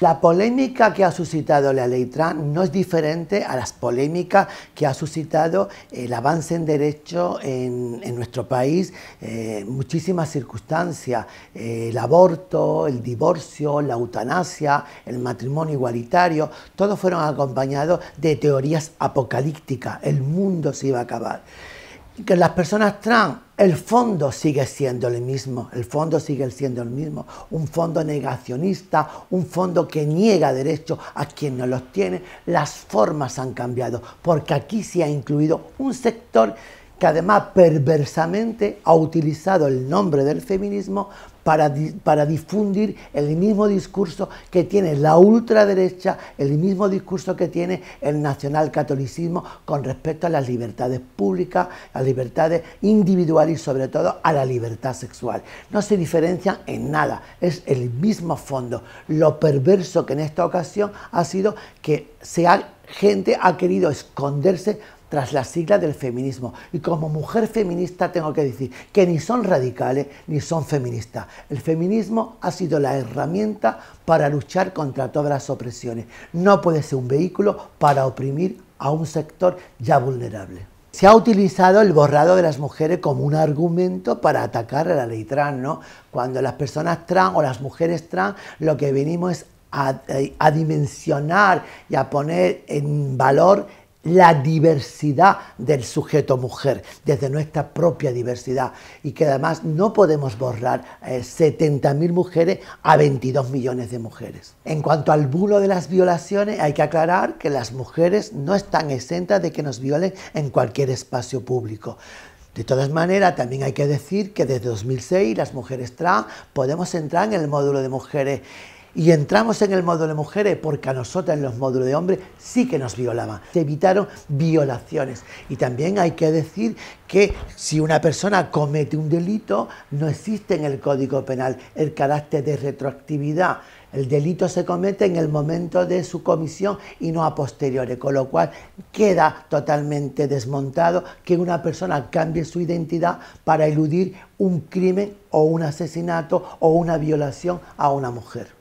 La polémica que ha suscitado la ley trans no es diferente a las polémicas que ha suscitado el avance en derecho en, nuestro país, eh, muchísimas circunstancias, eh, el aborto, el divorcio, la eutanasia, el matrimonio igualitario, todos fueron acompañados de teorías apocalípticas, el mundo se iba a acabar que las personas trans, el fondo sigue siendo el mismo, el fondo sigue siendo el mismo, un fondo negacionista, un fondo que niega derechos a quien no los tiene, las formas han cambiado, porque aquí se ha incluido un sector que además perversamente ha utilizado el nombre del feminismo para, difundir el mismo discurso que tiene la ultraderecha, el mismo discurso que tiene el nacionalcatolicismo con respecto a las libertades públicas, a las libertades individuales y sobre todo a la libertad sexual. No se diferencian en nada, es el mismo fondo. Lo perverso que en esta ocasión ha sido que gente ha querido esconderse tras las siglas del feminismo. Y como mujer feminista tengo que decir que ni son radicales ni son feministas. El feminismo ha sido la herramienta para luchar contra todas las opresiones. No puede ser un vehículo para oprimir a un sector ya vulnerable. Se ha utilizado el borrado de las mujeres como un argumento para atacar a la ley trans, ¿no? Cuando las personas trans o las mujeres trans lo que venimos es a, eh, a dimensionar y a poner en valor la diversidad del sujeto mujer, desde nuestra propia diversidad, y que además no podemos borrar 70.000 eh, mujeres a 22 millones de mujeres. En cuanto al bulo de las violaciones, hay que aclarar que las mujeres no están exentas de que nos violen en cualquier espacio público. De todas maneras, también hay que decir que desde 2006 las mujeres trans podemos entrar en el módulo de mujeres y entramos en el módulo de mujeres porque a nosotras en los módulos de hombres sí que nos violaban. Se evitaron violaciones. Y también hay que decir que si una persona comete un delito, no existe en el Código Penal el carácter de retroactividad. El delito se comete en el momento de su comisión y no a posteriori, con lo cual queda totalmente desmontado que una persona cambie su identidad para eludir un crimen o un asesinato o una violación a una mujer.